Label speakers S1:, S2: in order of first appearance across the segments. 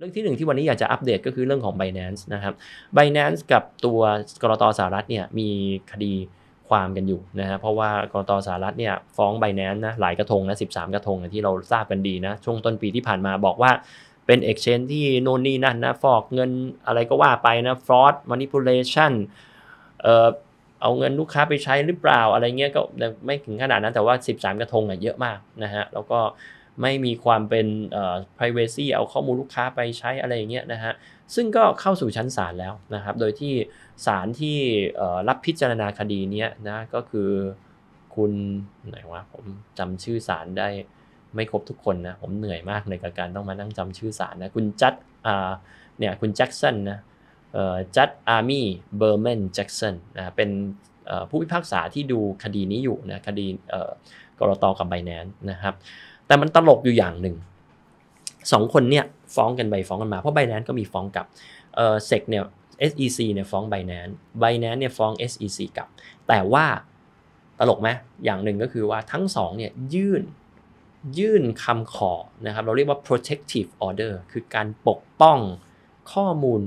S1: เรื่องที่หนึ่งที่วันนี้อยากจะอัปเดตก็คือเรื่องของ Binance นะครับ Binance กับตัวกรตสหรัฐเนี่ยมีคดีความกันอยู่นะฮะเพราะว่ากรตสหรัฐเนี่ยฟ้อง Binance นะหลายกระทงนะ13 กระทงที่เราทราบกันดีนะช่วงต้นปีที่ผ่านมาบอกว่าเป็น Exchange ที่โน่นนี่นั่นนะฟอกเงินอะไรก็ว่าไปนะ fraud manipulation เอ่อเอาเงินลูกค้าไปใช้หรือเปล่าอะไรเงี้ยก็ไม่ถึงขนาดนั้นแต่ว่า 13 กระทงอะเยอะมากนะฮะแล้วก็ไม่มีความเป็นเอ่อ privacy เอาข้อมูลลูกค้าไปใช้อะไรอย่างเงี้ยนะฮะซึ่งก็เข้าสู่ชั้นศาลแล้วนะครับโดยที่ศาลที่รับพิจารณาคดีนี้นะก็คือคุณไหนวะผมจำชื่อศาลได้ไม่ครบทุกคนนะผมเหนื่อยมากเลยกับการต้องมานั่งจำชื่อศาลนะคุณจัดอ่าเนี่ยคุณแจ็กสันนะจัดอาร์มี่เบอร์แมนแจ็กสันนะเป็นผู้พิพากษาที่ดูคดีนี้อยู่นะคดีกรอตอกับไบแนนนะครับแต่มันตลกอยู่อย่างหนึ่งสองคนเนี่ยฟ้อง กันไปฟ้องกันมาเพราะไบแนนก็มีฟ้องกับเออเซกเนี่ย SEC เนี่ยฟ้องไบแนนไบแนนเนี่ยฟ้อง SEC กับ แต่ว่าตลกไหมอย่างหนึ่งก็คือว่าทั้งสองเนี่ยยื่นยื่นคำขอนะครับเราเรียกว่า protective order คือการปกป้องข้อมูล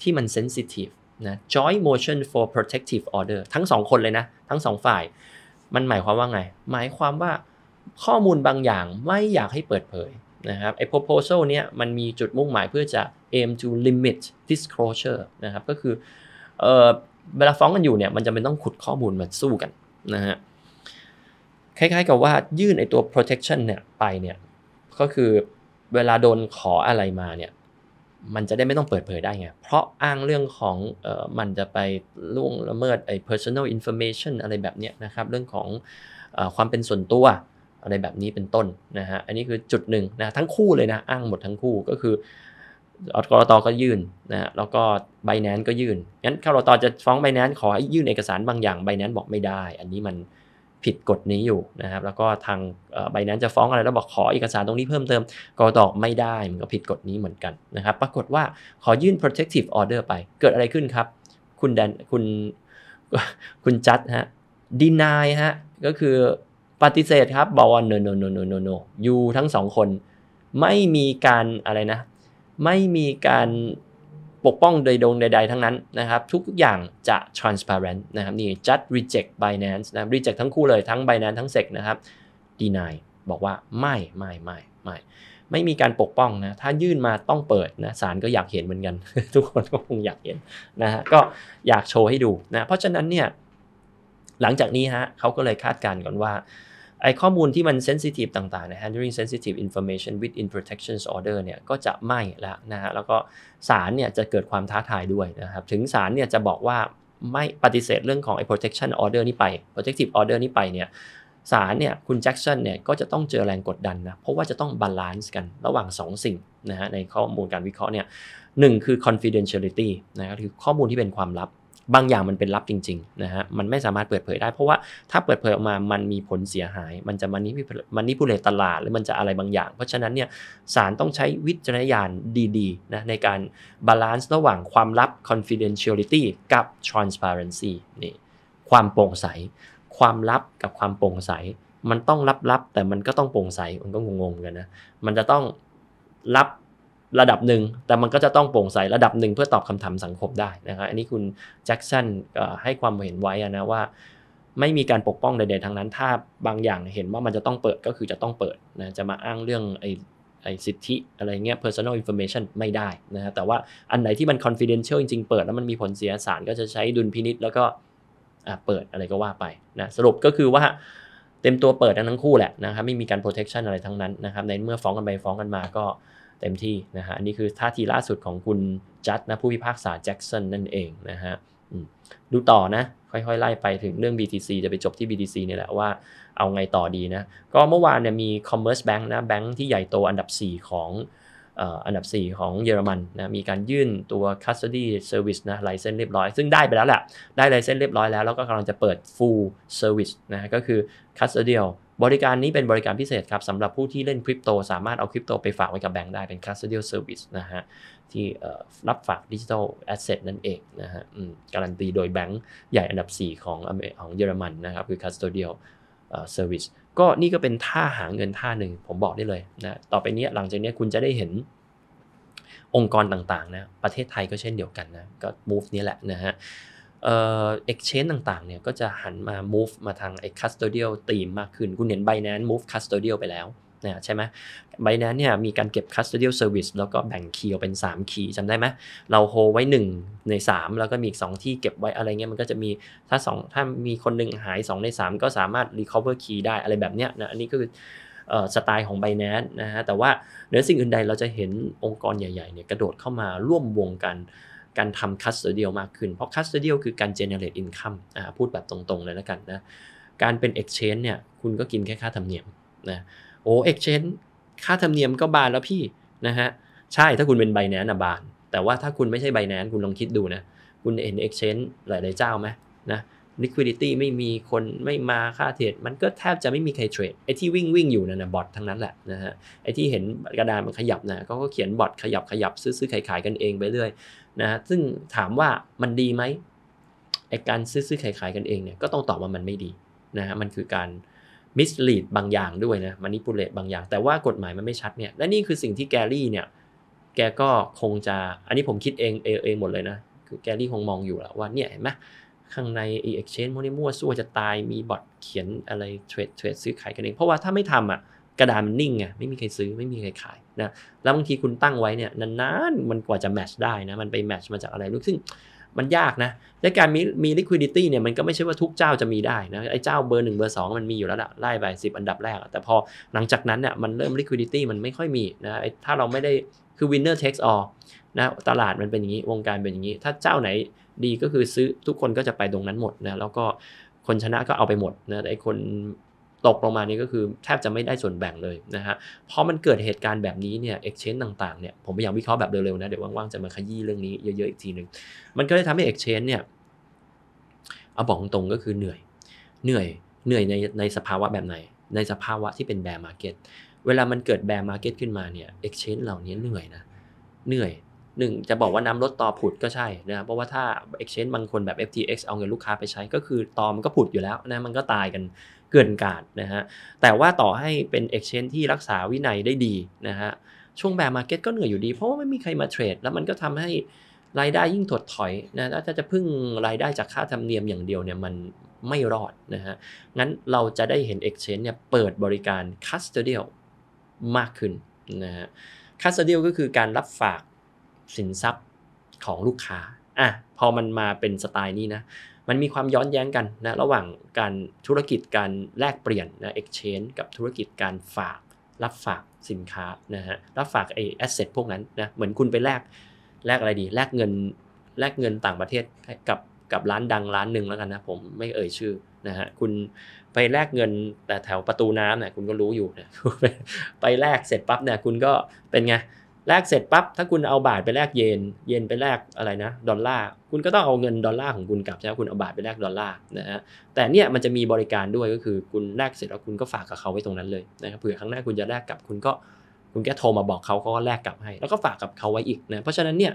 S1: ที่มัน sensitive นะ joint motion for protective order ทั้งสองคนเลยนะ ทั้งสองฝ่ายมันหมายความว่าไงหมายความว่าข้อมูลบางอย่างไม่อยากให้เปิดเผยนะครับไอ้ proposal เนี้ยมันมีจุดมุ่งหมายเพื่อจะ aim to limit disclosure นะครับก็คือเออเวลาฟ้องกันอยู่เนี่ยมันจะเป็นต้องขุดข้อมูลมาสู้กันนะฮะคล้ายๆกับว่ายื่นไอ้ตัว protection เนี่ยไปเนี่ยก็คือเวลาโดนขออะไรมาเนี่ยมันจะได้ไม่ต้องเปิดเผยได้ไงเพราะอ้างเรื่องของออมันจะไปล่วงละเมิดไอ้ personal information อะไรแบบเนี้ยนะครับเรื่องของความเป็นส่วนตัวอะไรแบบนี้เป็นต้นนะฮะอันนี้คือจุดหนึ่งนะทั้งคู่เลยนะอ้างหมดทั้งคู่ก็คืออกรตก็ยื่นนะฮะแล้วก็ไบแนนก็ยื่นงั้นกรตจะฟ้องไบแนนขอให้ยื่นเอกสารบางอย่างไบแนนบอกไม่ได้ อันนี้มันผิดกฎนี้อยู่นะครับแล้วก็ทางไบแนนจะฟ้องอะไรแล้วบอกขอเอกสารตรงนี้เพิ่มเติมกรตไม่ได้มันก็ผิดกฎนี้เหมือนกันนะครับ ปรากฏว่าขอยื่น protective order ไปเกิดอะไรขึ้นครับ คุณแดนคุณคุณจัดฮะดีนายฮะก็คือปฏิเสธครับบอกว่า no no no no no no ยูทั้งสองคนไม่มีการอะไรนะไม่มีการปกป้องโดยดงใดๆทั้งนั้นนะครับทุกอย่างจะ transparent นะครับนี่ just reject Binance นะ reject ทั้งคู่เลยทั้ง Binance ทั้ง SEC นะครับ deny บอกว่าไม่ไม่ไม่ไม่ ไม่มีการปกป้องนะถ้ายื่นมาต้องเปิดนะศาลก็อยากเห็นเหมือนกันทุกคนก็คงอยากเห็นนะฮะก็อยากโชว์ให้ดูนะเพราะฉะนั้นเนี่ยหลังจากนี้ฮะเขาก็เลยคาดการณ์ก่อนว่าไอ้ข้อมูลที่มันเซนซิทีฟต่างๆนะ handling sensitive information within protections order เนี่ยก็จะไม่ละนะฮะแล้วก็ศาลเนี่ยจะเกิดความท้าทายด้วยนะครับถึงศาลเนี่ยจะบอกว่าไม่ปฏิเสธเรื่องของไอ้ protection order นี้ไป protective order นี้ไปเนี่ยศาลเนี่ยคุณแจ็กสันเนี่ยก็จะต้องเจอแรงกดดันนะเพราะว่าจะต้องบาลานซ์กันระหว่าง 2 สิ่งนะฮะในข้อมูลการวิเคราะห์เนี่ยหคือ confidentiality นะครคือข้อมูลที่เป็นความลับบางอย่างมันเป็นลับจริงๆนะฮะ มันไม่สามารถเปิดเผยได้ เพราะว่าถ้าเปิดเผยออกมา มันมีผลเสียหาย มันจะมันนี้มันนี้ผู้เลตลาดหรือมันจะอะไรบางอย่าง เพราะฉะนั้นเนี่ยศาลต้องใช้วิจารณญาณดีๆนะในการบาลานซ์ระหว่างความลับ confidentiality กับ transparency นี่ความโปร่งใส ความลับกับความโปร่งใส มันต้องลับๆแต่มันก็ต้องโปร่งใสมันก็งงๆกันนะมันจะต้องลับระดับหนึ่งแต่มันก็จะต้องโปร่งใสระดับหนึ่งเพื่อตอบคำถามสังคมได้นะครับอันนี้คุณแจ็คสันให้ความเห็นไว้นะว่า ไม่มีการปกป้องใดๆทั้งนั้น ถ้าบางอย่างเห็นว่ามันจะต้องเปิดก็คือจะต้องเปิดนะจะมาอ้างเรื่องไอ้ไอสิทธิอะไรเงี้ย personal information ไม่ได้นะฮะแต่ว่าอันไหนที่มัน confidential จริง ๆเปิดแล้วมันมีผลเสียสารก็จะใช้ดุลพินิษแล้วก็เปิดอะไรก็ว่าไปนะ สรุปก็คือว่าเต็มตัวเปิดทั้งคู่แหละนะครับ ไม่มีการ protection อะไรทั้งนั้นนะครับ ในเมื่อฟ้องกันไปฟ้องกันมาก็เต็มที่นะฮะอันนี้คือท่าทีล่าสุดของคุณจัดนะผู้พิพากษาแจ็กสันนั่นเองนะฮะดูต่อนะค่อยๆไล่ไปถึงเรื่อง BTC จะไปจบที่ BTC เนี่ยแหละว่าเอาไงต่อดีนะก็เมื่อวานเนี่ยมี Commerce Bank นะแบงค์ที่ใหญ่โตอันดับ 4 ของอันดับ 4 ของเยอรมันนะมีการยื่นตัว custody service นะไลเซนเรียบร้อยซึ่งได้ไปแล้วแหละได้ไลเซนเรียบร้อย แล้วแล้วก็กำลังจะเปิด full service นะก็คือ custodial บริการนี้เป็นบริการพิเศษครับสำหรับผู้ที่เล่นคริปโตสามารถเอาคริปโตไปฝากไว้กับแบงก์ได้เป็น custodial service นะฮะที่รับฝากดิจิทัลแอสเซทนั่นเองนะฮะการันตีโดยแบงก์ใหญ่อันดับ4ของของเยอรมันนะครับคือ custodial service ก็นี่ก็เป็นท่าหาเงินท่าหนึ่งผมบอกได้เลยนะต่อไปนี้หลังจากนี้คุณจะได้เห็นองค์กรต่างๆนะประเทศไทยก็เช่นเดียวกันนะก็ move นี้แหละนะฮะเอ่ออเ็กชแนนต่างๆเนี่ยก็จะหันมา move มาทางไอ้ custodial team มากขึ้นคุณเห็น Binance move custodial ไปแล้วนะใช่ไหม Binance เนี่ยมีการเก็บ custodial service แล้วก็แบ่งคีย์ออกเป็น3คีย์จำได้ไหมเราโฮไว้1ใน3 แล้วก็มีอีก 2 ที่เก็บไว้อะไรเงี้ยมันก็จะมีถ้า2ถ้ามีคนหนึ่งหาย2ใน3 ก็สามารถ recover key ได้อะไรแบบเนี้ยนะอันนี้ก็คือสไตล์ของ b i n a n c e นะฮะแต่ว่าเนือสิ่งอื่นใดเราจะเห็นองค์กรใหญ่ๆเนี่ยกระโดดเข้ามาร่วมวงกันการทำคัสเตอร์เดียลมากขึ้นเพราะคัสเตอร์เดียลคือการเจเนเรตอินคัมพูดแบบตรงๆเลยแล้วกันนะการเป็น Exchange เนี่ยคุณก็กินแค่ค่าธรรมเนียมนะโอ้เอ็กชแนนค่าธรรมเนียมก็บานแล้วพี่นะฮะใช่ถ้าคุณเป็นไบแนนนะบาน แต่ว่าถ้าคุณไม่ใช่ไบแนนคุณลองคิดดูนะ คุณเห็นเอ็กชแนนหลาย ๆเจ้าไหมนะ liquidity ไม่มีคนไม่มาค่าเทรดมันก็แทบจะไม่มีใครเทรดไอ้ที่วิ่งวิ่งอยู่นั่นนะบอททั้งนั้นแหละนะฮะไอ้ที่เห็นกระดานมันขยับนะเขาก็เขียนบอทขยับขยับซื้อซื้อขายขายกันเองไปเรื่อยนะฮะซึ่งถามว่ามันดีไหมไอ้การซื้อซื้อขายขายกันเองเนี่ยก็ต้องตอบว่ามันไม่ดีนะฮะมันคือการมิสลีดบางอย่างด้วยนะมานิปูเลตบางอย่าง แต่ว่ากฎหมายมันไม่ชัดเนี่ยและนี่คือสิ่งที่แกรี่เนี่ยแกก็คงจะอันนี้ผมคิดเองเอเงหมดเลยนะคือแกรี่คงมองอยู่แล้วว่าเนี่ยเห็นไหมข้างในไอเอ็กชแนนพวกนี้มั่วซั่วจะตายมีบอทเขียนอะไรเทรดเทรดซื้อขายกันเองเพราะว่าถ้าไม่ทำอ่ะกระดานมันนิ่งไงไม่มีใครซื้อไม่มีใครขายนะแล้วบางทีคุณตั้งไว้เนี่ยนานๆมันกว่าจะแมชได้นะมันไปแมชมาจากอะไรลูกซึ่งมันยากนะและการมีมีลิควิดิตี้เนี่ยมันก็ไม่ใช่ว่าทุกเจ้าจะมีได้นะไอ้เจ้าเบอร์หนึ่งเบอร์สองมันมีอยู่แล้วละไล่ไปสิบอันดับแรกแต่พอหลังจากนั้นเนี่ยมันเริ่มลิควิดิตี้มันไม่ค่อยมีนะถ้าเราไม่ได้คือ w i น n e r takes ออ l นะตลาดมันเป็นอย่างนี้วงการเป็นอย่างนี้ ถ้าเจ้าไหนดีก็คือซื้อทุกคนก็จะไปตรงนั้นหมดนะแล้วก็คนชนะก็เอาไปหมดนะไอ้คนตกลงมานี่ก็คือแทบจะไม่ได้ส่วนแบ่งเลยนะฮะเพราะมันเกิดเหตุการณ์แบบนี้เนี่ยเอ็กชแนนต่างๆเนี่ยผมพยายามวิเคราะห์แบบเร็วๆนะเดี๋ยวว่างๆจะมาขยี้เรื่องนี้เยอะๆอีกทีหนึ่งมันก็เลยทำให้เอ็กชแนนเนี่ยเอาบอกตรงก็คือเหนื่อย เหนื่อยเหนื่อยในในสภาวะแบบไหน ในสภาวะที่เป็นแบร์มาร์เก็ตเวลามันเกิดแบร์มาร์เก็ตขึ้นมาเนี่ยเอ็กชแนนเหล่านี้เหนื่อยนะเหนื่อยหนึ่งจะบอกว่าน้ำลดต่อผุดก็ใช่นะเพราะว่าถ้า exchange บางคนแบบ FTX เอาเงินลูกค้าไปใช้ก็คือต่อมันก็ผุดอยู่แล้วนะมันก็ตายกันเกินกาดนะฮะแต่ว่าต่อให้เป็น exchange ที่รักษาวินัยได้ดีนะฮะช่วงแบบมาร์เก็ตก็เหนื่อยอยู่ดีเพราะว่าไม่มีใครมาเทรดแล้วมันก็ทำให้รายได้ยิ่งถดถอยนะถ้าจะพึ่งรายได้จากค่าธรรมเนียมอย่างเดียวเนี่ยมันไม่รอดนะฮะงั้นเราจะได้เห็น Exchange เนี่ยเปิดบริการ Custodial มากขึ้นนะฮะ Custodial ก็คือการรับฝากสินทรัพย์ของลูกค้า อ่ะ พอมันมาเป็นสไตล์นี้นะ มันมีความย้อนแย้งกันนะ ระหว่างการธุรกิจการแลกเปลี่ยนนะ exchange กับธุรกิจการฝากรับฝากสินค้านะฮะ รับฝากไอ้ asset พวกนั้นนะ เหมือนคุณไปแลกแลกอะไรดี แลกเงิน แลกเงินต่างประเทศกับกับร้านดังร้านหนึ่งแล้วกันนะผมไม่เอ่ยชื่อนะฮะ คุณไปแลกเงินแต่แถวประตูน้ำเนี่ยคุณก็รู้อยู่นะไปแลกเสร็จปั๊บเนี่ยคุณก็เป็นไงแลกเสร็จปั๊บถ้าคุณเอาบาทไปแลกเยนเยนไปแลกอะไรนะดอลลาร์คุณก็ต้องเอาเงินดอลลาร์ของคุณกลับใช่ไหมคุณเอาบาทไปแลกดอลลาร์นะฮะแต่เนี่ยมันจะมีบริการด้วยก็คือคุณแลกเสร็จแล้วคุณก็ฝากกับเขาไว้ตรงนั้นเลยนะครับเผื่อครั้งหน้าคุณจะแลกกลับคุณก็คุณแค่โทรมาบอกเขาเขาก็แลกกลับให้ แล้วก็ฝากกับเขาไว้อีกนะเพราะฉะนั้นเนี่ย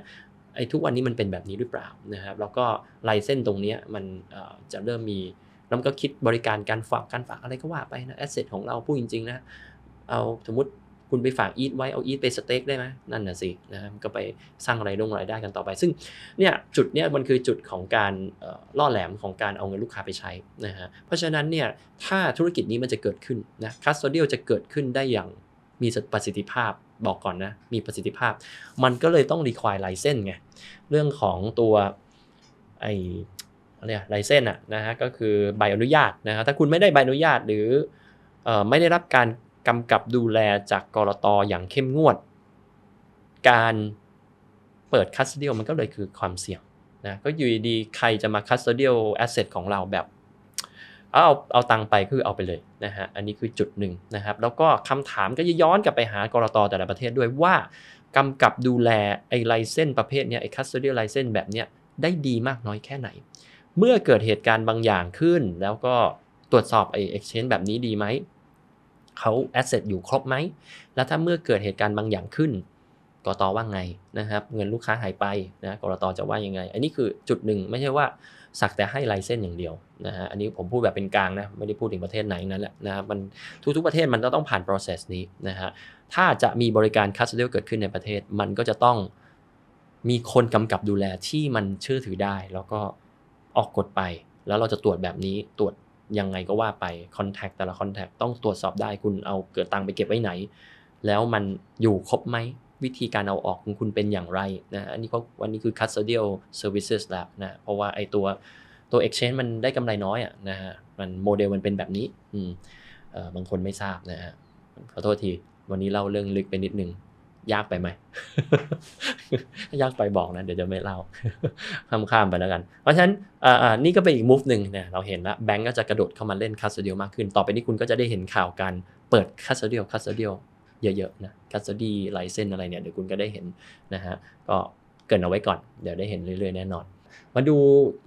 S1: ไอ้ทุกวันนี้มันเป็นแบบนี้หรือเปล่านะครับแล้วก็ลายเส้นตรงนี้มันจะเริ่มมีแล้วก็คิดบริการการฝากการฝากอะไรก็ว่าไปนะแอสเซทของเราพูดจริงๆนะเอาสมมติคุณไปฝากอีทไว้เอาอีทไปสเต็กได้ไหมนั่นน่ะสินะครับก็ไปสร้างรายได้รายได้กันต่อไป ซึ่งเนี่ยจุดเนี่ยมันคือจุดของการล่อแหลมของการเอาเงินลูกค้าไปใช้นะฮะเพราะฉะนั้นเนี่ยถ้าธุรกิจนี้มันจะเกิดขึ้นนะคัสโตเดียลจะเกิดขึ้นได้อย่างมีประสิทธิภาพบอกก่อนนะมีประสิทธิภาพ มันก็เลยต้องรีควายไลเซนไงเรื่องของตัวไออะไรไลเซนอะนะฮะก็คือใบอนุญาตนะฮะถ้าคุณไม่ได้ใบอนุญาตหรือไม่ได้รับการกำกับดูแลจากกรตออย่างเข้มงวด การเปิดคัสเดียลมันก็เลยคือความเสี่ยงนะก็อยู่ดีใครจะมาคัสเดียลแอสเซทของเราแบบเอาเอาเอาตังไปคือเอาไปเลยนะฮะอันนี้คือจุดหนึ่งนะครับ แล้วก็คำถามก็จะย้อนกลับไปหากรตแต่ละประเทศด้วยว่ากำกับดูแลไอไลเซนประเภทเนี้ยไอคัสเตอเดียไลเซนแบบเนี้ยได้ดีมากน้อยแค่ไหน เมื่อเกิดเหตุการณ์บางอย่างขึ้นแล้วก็ตรวจสอบไอเอ็กชแนนแบบนี้ดีไหมเขาแอสเซทอยู่ครบไหม แล้วถ้าเมื่อเกิดเหตุการณ์บางอย่างขึ้นกตว่าไงนะครับ เงินลูกค้าหายไปนะกรตจะว่ายังไง อันนี้คือจุดหนึ่งไม่ใช่ว่าสักแต่ให้ลายเส้นอย่างเดียวนะฮะอันนี้ผมพูดแบบเป็นกลางนะ ไม่ได้พูดถึงประเทศไหนนั้นแหละนะมันทุก ๆประเทศมันต้องผ่าน process นี้นะฮะถ้าจะมีบริการ c u s t o d i a เกิดขึ้นในประเทศ มันก็จะต้องมีคนกำกับดูแลที่มันเชื่อถือได้ แล้วก็ออกกฎไป แล้วเราจะตรวจแบบนี้ตรวจยังไงก็ว่าไปคอนแทคแต่ละคอนแทคต้องตรวจสอบได้ คุณเอาเกิดตังไปเก็บไว้ไหน แล้วมันอยู่ครบไหมวิธีการเอาออกของคุณเป็นอย่างไรนะอันนี้ก็วันนี้คือ custodial services lab นะเพราะว่าไอตัวตัว exchange มันได้กำไรน้อยอ่ะนะฮะมันโมเดลมันเป็นแบบนี้อืมเออบางคนไม่ทราบนะฮะขอโทษทีวันนี้เล่าเรื่องลึกไปนิดนึงยากไปไหม ยากไปบอกนะเดี๋ยวจะไม่เล่า ข้ามๆไปแล้วกัน เพราะฉะนั้นนี่ก็เป็นอีกมูฟหนึ่งเนี่ยเราเห็นแล้วแบงก์ก็จะกระโดดเข้ามาเล่นคัสเดียลมากขึ้น ต่อไปนี้คุณก็จะได้เห็นข่าวการเปิดคัสเดียลคัสเดียลเยอะๆนะคัสเดีไลเซนอะไรเนี่ยเดี๋ยวคุณก็ได้เห็นนะฮะก็เกินเอาไว้ก่อน เดี๋ยวได้เห็นเรื่อย ๆแน่นอน มาดู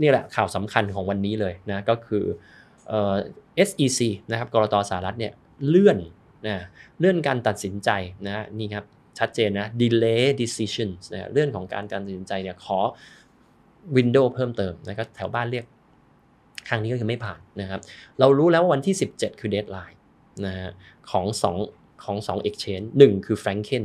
S1: นี่แหละข่าวสำคัญของวันนี้เลยนะก็คือเออีซีนะครับกรตสหรัฐเนี่ยเลื่อนนะเลื่อนการตัดสินใจนะนี่ครับชัดเจนนะ delay decisions นเรื่องของการการตัดสินใจเนี่ยขอ window เพิ่มเติมนะครับ แถวบ้านเรียกครั้งนี้ก็คือไม่ผ่านนะครับ เรารู้แล้วว่าวันที่ 17 คือ deadline นะฮะของ2ของ2 exchange 1 คือ Franken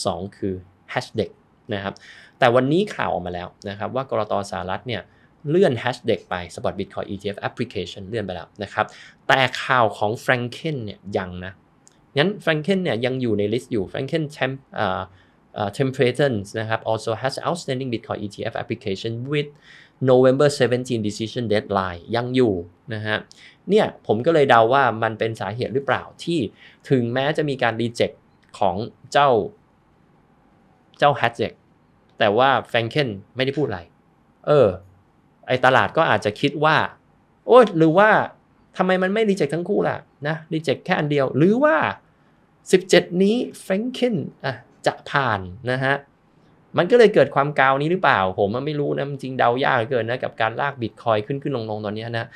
S1: 2คือ Hashdex นะครับ แต่วันนี้ข่าวออกมาแล้วนะครับ ว่ากรตสหรัฐเนี่ย เลื่อน Hashdex ไป Spot Bitcoin ETF Application เลื่อนไปแล้วนะครับ แต่ข่าวของ Franken เนี่ยยังนะงั้นแฟรงเกนเนี่ยยังอยู่ในลิสต์อยู่แฟรงเกนแชมป์ Temperatons นะครับ also has outstanding Bitcoin ETF application with November 17 decision deadline ยังอยู่นะฮะเนี่ยผมก็เลยเดาว่ามันเป็นสาเหตุหรือเปล่าที่ถึงแม้จะมีการรีเจ็คของเจ้าเจ้า h a ชเจกแต่ว่าแฟรงเคนไม่ได้พูดอะไร เออไอตลาดก็อาจจะคิดว่าโอ้หรือว่าทำไมมันไม่รีเจ็คทั้งคู่ล่ะนะรีเจ็คแค่อันเดียวหรือว่า17 นี้แฟรงเินอ่ะจะผ่านนะฮะ มันก็เลยเกิดความกาวนี้หรือเปล่า ผมันไม่รู้นะจริงเดายากเกินนะกับการลากบิตคอยขึ้นขึ้นลงลงตอนนี้นะ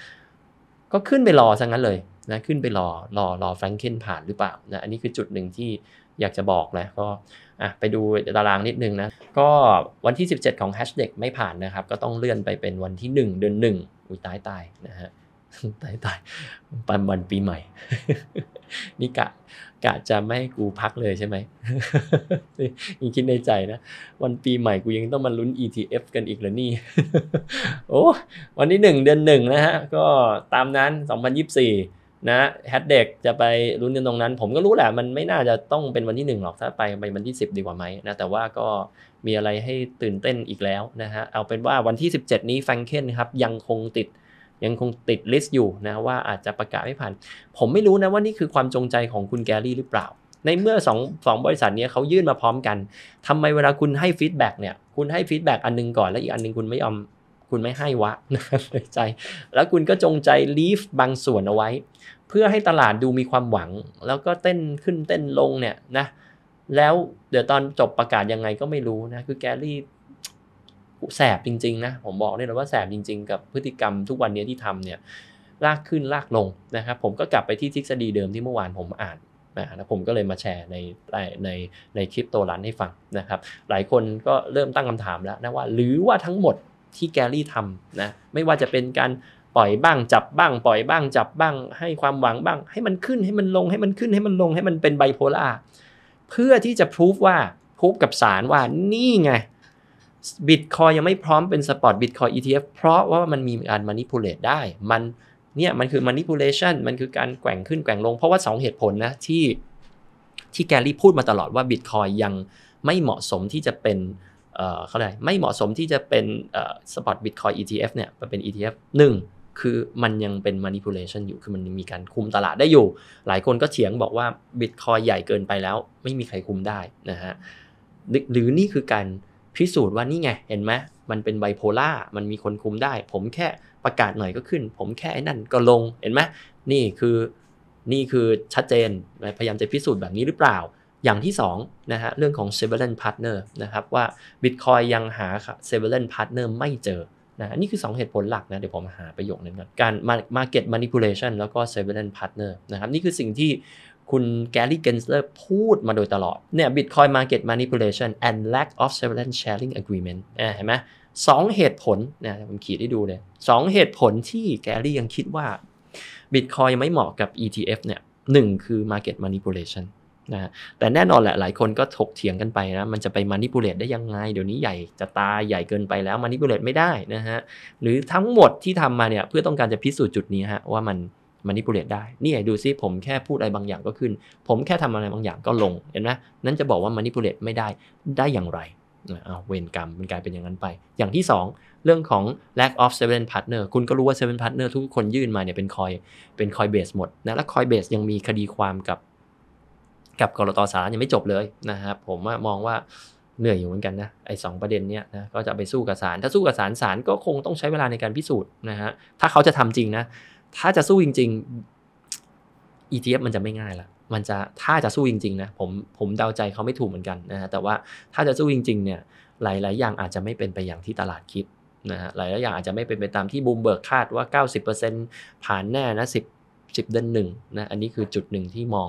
S1: ก็ขึ้นไปรอซะงั้นเลยนะ ขึ้นไปรอ รอ รอแฟรงเคนผ่านหรือเปล่า นะ อันนี้คือจุดหนึ่งที่อยากจะบอกนะ ก็อ่ะไปดูตารางนิดนึงนะ ก็วันที่ 17 ของ Hash ด็กไม่ผ่านนะครับ ก็ต้องเลื่อนไปเป็นวันที่ 1 เดือน 1 อุ้ย ตายตายนะฮะ ตายตายปันวันปีใหม่นี่กะกะจะไม่ให้กูพักเลยใช่ไหมยังคิดในใจนะวันปีใหม่กูยังต้องมาลุ้น ETF กันอีกเหรอนี่ โอ้วันที่หนึ่งเดือนหนึ่งนะฮะก็ตามนั้น2024นะแฮดเด็กจะไปลุ้นกันตรงนั้นผมก็รู้แหละ มันไม่น่าจะต้องเป็นวันที่หนึ่งหรอกถ้าไปไปวันที่10ดีกว่าไหมนะแต่ว่าก็มีอะไรให้ตื่นเต้นอีกแล้วนะฮะเอาเป็นว่าวันที่ 17 นี้แฟงเคนครับยังคงติดยังคงติดลิสต์อยู่นะว่าอาจจะประกาศไม่ผ่าน ผมไม่รู้นะว่านี่คือความจงใจของคุณแกรี่หรือเปล่า ในเมื่อ2อสองบริษัทนี้เขายื่นมาพร้อมกัน ทำไมเวลาคุณให้ฟีดแบ็กเนี่ยคุณให้ฟีดแบ็กอันนึงก่อนแล้วอีกอันนึงคุณไม่ยอม คุณไม่ให้วะนะครับใจ แล้วคุณก็จงใจลีฟบางส่วนเอาไว้ เพื่อให้ตลาดดูมีความหวัง แล้วก็เต้นขึ้นเต้นลงเนี่ยนะแล้วเดี๋ยวตอนจบประกาศยังไงก็ไม่รู้นะคือแกรี่แสบจริงๆนะผมบอกเลยว่าแสบจริงๆ กับพฤติกรรมทุกวันนี้ที่ทำเนี่ย ลากขึ้นลากลงนะครับผมก็กลับไปที่ทฤษฎีเดิมที่เมื่อวานผมอ่านนะผมก็เลยมาแชร์ในในในคลิปโตรันให้ฟังนะครับ หลายคนก็เริ่มตั้งคำถามแล้วนะว่า หรือว่าทั้งหมดที่แกลลี่ทำนะ ไม่ว่าจะเป็นการปล่อยบ้างจับบ้าง ปล่อยบ้าง จับบ้าง ให้ความหวังบ้างให้มันขึ้นให้มันลงให้มันขึ้นให้มันลงให้มันเป็นไบโพล่าเพื่อที่จะพิสูจว่าพิสูจกับสารว่านี่ไงบิตคอยยังไม่พร้อมเป็นสปอร์ตบิตคอย ETF เพราะว่ามันมีการมานิพูเลตได้มันเนี่ยมันคือมานิพ u ล a t i นมันคือการแกว่งขึ้นแกว่งลง เพราะว่า2เหตุผลนะที่ที่แกรี่พูดมาตลอดว่าบิตคอยยังไม่เหมาะสมที่จะเป็นเอ่อเขาเรียกไม่เหมาะสมที่จะเป็นเอ่อสปอตบิตคอย ETF เนี่ยมเป็น ETF 1คือมันยังเป็นมานิพ u ล a t i นอยู่คือมันมีการคุมตลาดได้อยู่ หลายคนก็เถียงบอกว่าบิตคอยใหญ่เกินไปแล้ว ไม่มีใครคุมได้นะฮะหรือนี่คือการพิสูจน์ว่านี่ไง เห็นไหม มันเป็นไบโพล่า มันมีคนคุมได้ ผมแค่ประกาศหน่อยก็ขึ้น ผมแค่นั่นก็ลง เห็นไหม นี่คือ นี่คือชัดเจน พยายามจะพิสูจน์แบบนี้หรือเปล่า อย่างที่2นะฮะ เรื่องของ s e v e r a n partner นะครับ ว่า Bitcoin ยังหา s e v e r a n partner ไม่เจอนะนี่คือ2เหตุผลหลักนะ เดี๋ยวผมหาประโยคนึงก่อนการ market manipulation แล้วก็ s e v e r a n partner นะครับนี่คือสิ่งที่คุณแกรี่เกนเลอร์พูดมาโดยตลอดเนี่ย Bitcoin Market Manipulation and lack of s o v e r e i g n sharing agreement เห็นไหมสองเหตุผลนะผมขีดให้ดูเลยสองเหตุผลที่แกรี่ยังคิดว่า Bitcoin ไม่เหมาะกับ ETF เนี่ยหนึ่งคือ market manipulation นะแต่แน่นอนแหละหลายคนก็ถกเถียงกันไปนะมันจะไปมานิป l เล e ได้ยังไง เดี๋ยวนี้ใหญ่จะตาใหญ่เกินไปแล้วมานิป l เล e ไม่ได้นะฮะหรือทั้งหมดที่ทำมาเนี่ยเพื่อต้องการจะพิสูจน์จุดนี้ฮะว่ามันมานิปุเลตได้นี่ไอ้ดูซิผมแค่พูดอะไรบางอย่างก็ขึ้น ผมแค่ทำอะไรบางอย่างก็ลง เห็นไหมนั้นจะบอกว่ามานิปุเลตไม่ได้ได้อย่างไรเอาเวรกรรมมันกลายเป็นอย่างนั้นไป อย่างที่ 2 เรื่องของ lack of seven partner คุณก็รู้ว่า seven partner ทุกคนยื่นมาเนี่ยเป็นคอย เป็นคอยเบสหมดนะและคอยเบสยังมีคดีความกับ กับกรตสารยังไม่จบเลยนะครับผมมองว่าเหนื่อยอยู่เหมือนกันนะไอ้สประเด็นเนี้ยนะก็จะไปสู้กับศาล ถ้าสู้กับศาลศาลก็คงต้องใช้เวลาในการพิสูจน์นะฮะ ถ้าเขาจะทำจริงนะถ้าจะสู้จริงๆ ETF มันจะไม่ง่ายละ มันจะถ้าจะสู้จริงๆนะ ผม ผมเดาใจเขาไม่ถูกเหมือนกันนะฮะ แต่ว่าถ้าจะสู้จริง ๆเนี่ย หลายๆอย่างอาจจะไม่เป็นไปอย่างที่ตลาดคิดนะฮะ หลายๆอย่างอาจจะไม่เป็นไปตามที่บูมเบิร์กคาดว่า90%ผ่านแน่นะ10 10เดือนหนึ่งนะ อันนี้คือจุดหนึ่งที่มอง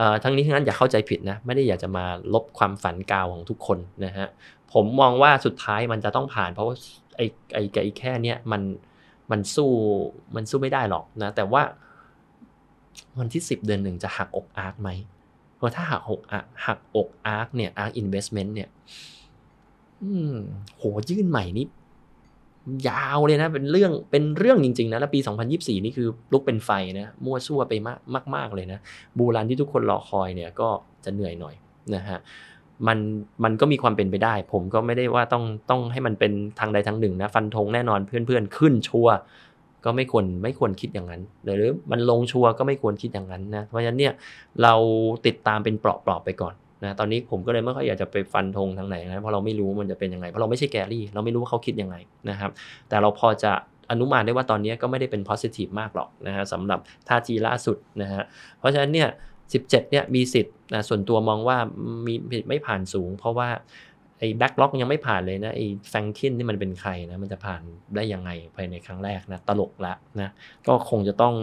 S1: ออทั้งนี้ทั้งนั้นอย่าเข้าใจผิดนะ ไม่ได้อยากจะมาลบความฝันกาวของทุกคนนะฮะ ผมมองว่าสุดท้ายมันจะต้องผ่าน เพราะว่าไอ้ไอ้แค่เนี้ยมันมันสู้มันสู้ไม่ได้หรอกนะ แต่ว่า วันที่10เดือนหนึ่งจะหักอกอาร์คไหมเพราะถ้าหักอกหักอกอาร์คเนี่ยอาร์คอินเวสเมนต์เนี่ยโหยื่นใหม่นี่ยาวเลยนะเป็นเรื่องเป็นเรื่องจริงๆ นะแล้วปี2024นี่คือลุกเป็นไฟนะมั่วซั่วไปมากมากเลยนะบูรันที่ทุกคนรอคอยเนี่ย ก็จะเหนื่อยหน่อยนะฮะมันมันก็มีความเป็นไปได้ ผมก็ไม่ได้ว่าต้องต้องให้มันเป็นทางใดทางหนึ่งนะฟันธงแน่นอนเพื่อนๆขึ้นชัวก็ไม่ควรไม่ควรคิดอย่างนั้น หรือมันลงชัวก็ไม่ควรคิดอย่างนั้นนะเพราะฉะนั้นเนี่ยเราติดตามเป็นเปลาะๆไปก่อนนะตอนนี้ผมก็เลยไม่ค่อยอยากจะไปฟันธงทางไหนนะเพราะเราไม่รู้มันจะเป็นยังไงเพราะเราไม่ใช่แกลี่เราไม่รู้ว่าเขาคิดยังไงนะครับ แต่เราพอจะอนุมานได้ว่าตอนนี้ก็ไม่ได้เป็น positive มากหรอกนะฮะสำหรับท่าจีล่าสุดนะฮะเพราะฉะนั้นเนี่ย17เนี่ยมีสิทธิ์นะส่วนตัวมองว่ามีไม่ผ่านสูงเพราะว่าไอ้แบ็กล็อกยังไม่ผ่านเลยนะไอ้แฟงคินนี่มันเป็นใครนะมันจะผ่านได้ยังไงภายในครั้งแรกนะตลกละนะก็คงจะต้อง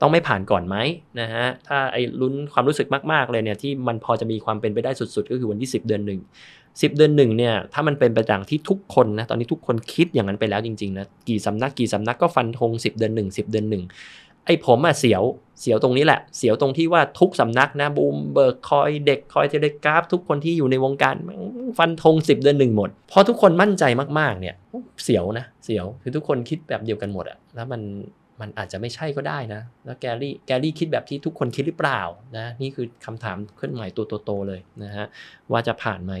S1: ต้องไม่ผ่านก่อนไหมนะฮะถ้าไอ้ลุ้นความรู้สึกมากๆเลยเนี่ยที่มันพอจะมีความเป็นไปได้สุด ๆ ก็คือวันที่ 10 เดือนหนึ่งสิเดือนหนึ่งเนี่ยถ้ามันเป็นไปตางที่ทุกคนนะตอนนี้ทุกคนคิดอย่างนั้นไปแล้วจริงๆนะกี่สำนักกี่สำนักก็ฟันธง10 เดือนหนึ่งสิเดือนหนึ่งไอ้ผมอะเสียวเสียวตรงนี้แหละเสียวตรงที่ว่าทุกสำนักนะบูมเบิร์กคอยเด็กคอยเทเลกราฟทุกคนที่อยู่ในวงการฟันธง10 เดือนหนึ่งหมดพอทุกคนมั่นใจมากๆเนี่ยเสียวนะเสียวคือทุกคนคิดแบบเดียวกันหมดอะแล้วมันมันอาจจะไม่ใช่ก็ได้นะแล้วแกลลี่แกลลี่คิดแบบที่ทุกคนคิดหรือเปล่านะนี่คือคำถามเคลื่อนไหวตัวโตๆเลยนะฮะว่าจะผ่านไหม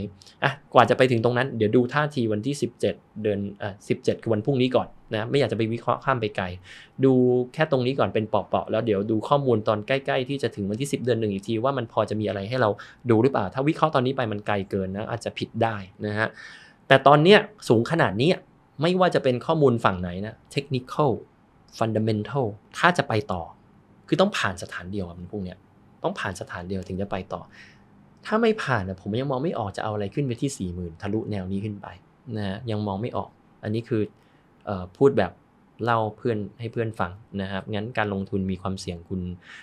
S1: อ่ะกว่าจะไปถึงตรงนั้นเดี๋ยวดูท่าทีวันที่ 17 เดือนอ่ะสิคือวันพรุ่งนี้ก่อนนะไม่อยากจะไปวิเคราะห์ข้ามไปไกล ดูแค่ตรงนี้ก่อนเป็นเปาะๆแล้วเดี๋ยวดูข้อมูลตอนใกล้ ๆ ที่จะถึงวันที่10เดือนหนึ่งอีกที ว่ามันพอจะมีอะไรให้เราดูหรือเปล่า ถ้าวิเคราะห์ตอนนี้ไปมันไกลเกินนะอาจจะผิดได้นะฮะ แต่ตอนเนี้ยสูงขนาดนี้ไม่ว่าจะเป็นข้อมูลฝั่งไหนนะเทคนิคอลฟันเดเมนทัลถ้าจะไปต่อ คือต้องผ่านสถานเดียวมันพวกเนี้ยต้องผ่านสถานเดียวถึงจะไปต่อ ถ้าไม่ผ่านนะผมยังมองไม่ออกจะเอาอะไรขึ้นไปที่4ี่หมื่นทะลุแนวนี้ขึ้นไปนะยังมองไม่ออก อันนี้คือพูดแบบเล่าเพื่อนให้เพื่อนฟังนะครับงั้นการลงทุนมีความเสี่ยงคุณ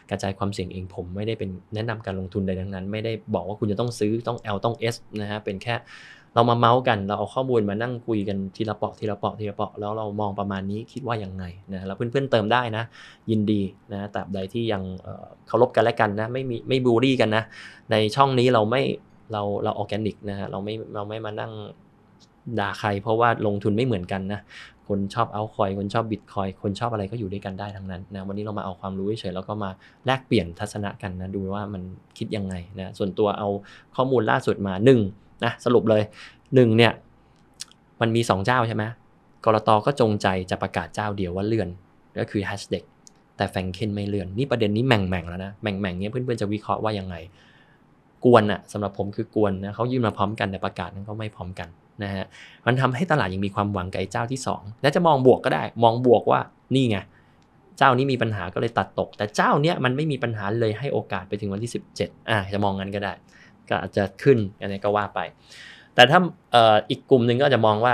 S1: กระจายความเสี่ยงเองผม ไม่ได้เป็นแนะนำการลงทุนใดทั้งนั้น ไม่ได้บอกว่าคุณจะต้องซื้อต้อง L ต้อง S นะฮะเป็นแค่เรามาเมาส์กัน เราเอาข้อมูลมานั่งคุยกันทีละเปาะทีละเปาะทีละเปาะแล้วเรามองประมาณนี้คิดว่ายังไงนะแล้วเพื่อนๆเติมได้นะ ยินดีนะแต่ใดที่ยังเคารพกันและกันนะไม่มีไม่บูรี่กันนะ ในช่องนี้เราไม่เราเราออแกนิกนะฮะเราไม่เราไม่มานั่งด่าใครเพราะว่าลงทุนไม่เหมือนกันนะ คนชอบเอาคอย คนชอบบิตคอย คนชอบอะไรก็อยู่ด้วยกันได้ทั้งนั้นนะวันนี้เรามาเอาความรู้เฉยแล้วก็มาแลกเปลี่ยนทัศนะกันนะดูว่ามันคิดยังไงนะส่วนตัวเอาข้อมูลล่าสุดมา1นนะสรุปเลย1เนี่ยมันมี2เจ้าใช่ไหมกรตก็จงใจจะประกาศเจ้าเดียวว่าเลื่อนก็คือ h a s h d e แต่แฟงเคนไม่เลื่อนนี่ประเด็นนี้แหม่งแหม่งแล้วนะแหม่งแหม่งเนี้ยเพื่อนๆจะวิเคราะห์ว่ายังไง กวนอะสำหรับผมคือกวนนะเขายื่นมาพร้อมกันแต่ประกาศนั้นก็ไม่พร้อมกันนะฮะมันทำให้ตลาดยังมีความหวังกับไอ้เจ้าที่ 2 และจะมองบวกก็ได้ มองบวกว่านี่ไงเจ้านี้มีปัญหาก็เลยตัดตก แต่เจ้าเนี้ยมันไม่มีปัญหาเลยให้โอกาสไปถึงวันที่ 17อ่าจะมองงั้นก็ได้ ก็อาจจะขึ้นอันนี้ก็ว่าไป แต่ถ้าอีกกลุ่มหนึ่งก็จะมองว่า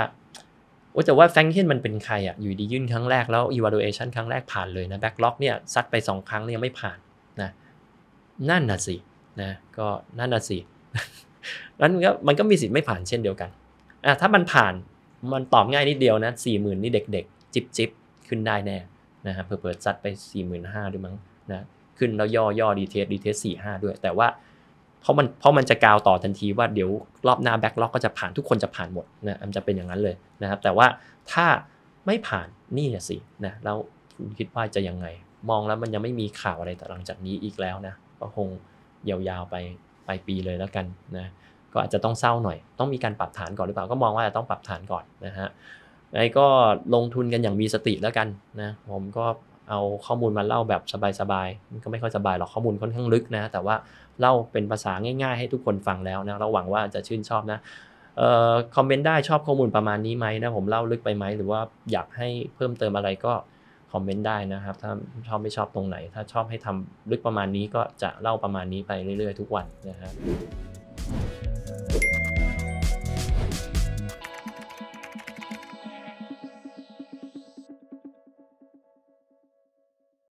S1: ว่าแต่ว่าแฟงเ่นมันเป็นใครอ่ะอยู่ดียื่นครั้งแรกแล้ว evaluation ครั้งแรกผ่านเลยนะแบ็กล็อกเนี่ยซัดไป2ครั้งยังไม่ผ่านนะนั่นน่ะสินะก็นั่นน่ะสินั้นก็มันก็มีสิทธิ์ไม่ผ่านเช่นเดียวกันอ่ะถ้ามันผ่านมันตอบง่ายนิดเดียวนะสี่หมื่นนี่เด็ก ๆจิบจิบขึ้นได้แน่นะฮะเผื่อๆซัดไป4ี่หมื่นห้าด้วยมั้งนะขึ้นแล้วย่อย่อดีเทสดีเทสสี่ห้าด้วย แต่ว่าเพราะมันเพราะมันจะกาวต่อทันทีว่าเดี๋ยวรอบหน้าแบ็กล็อกก็จะผ่านทุกคนจะผ่านหมดนะมันจะเป็นอย่างนั้นเลยนะครับแต่ว่าถ้าไม่ผ่านนี่นะสินะแล้วคุณคิดว่าจะยังไง มองแล้วมันยังไม่มีข่าวอะไรต่หลังจากนี้อีกแล้วนะ ก็คงยาวๆไปไปปี เลยแล้วกันนะก็อาจจะต้องเศร้าหน่อย ต้องมีการปรับฐานก่อนหรือเปล่า ก็มองว่าจะต้องปรับฐานก่อนนะฮะไอ้ก็ลงทุนกันอย่างมีสติแล้วกันนะ ผมก็เอาข้อมูลมาเล่าแบบสบายๆ มันก็ไม่ค่อยสบายหรอกข้อมูลค่อนข้างลึกนะแต่ว่าเล่าเป็นภาษาง่าย ๆให้ทุกคนฟังแล้วนะเราหวังว่าจะชื่นชอบนะ เอ่อ คอมเมนต์ได้ชอบข้อมูลประมาณนี้ไหมนะ ผมเล่าลึกไปไหม หรือว่าอยากให้เพิ่มเติมอะไรก็คอมเมนต์ได้นะครับ ถ้าชอบไม่ชอบตรงไหน ถ้าชอบให้ทำลึกประมาณนี้ก็จะเล่าประมาณนี้ไปเรื่อยๆทุกวันนะฮะ Thank you.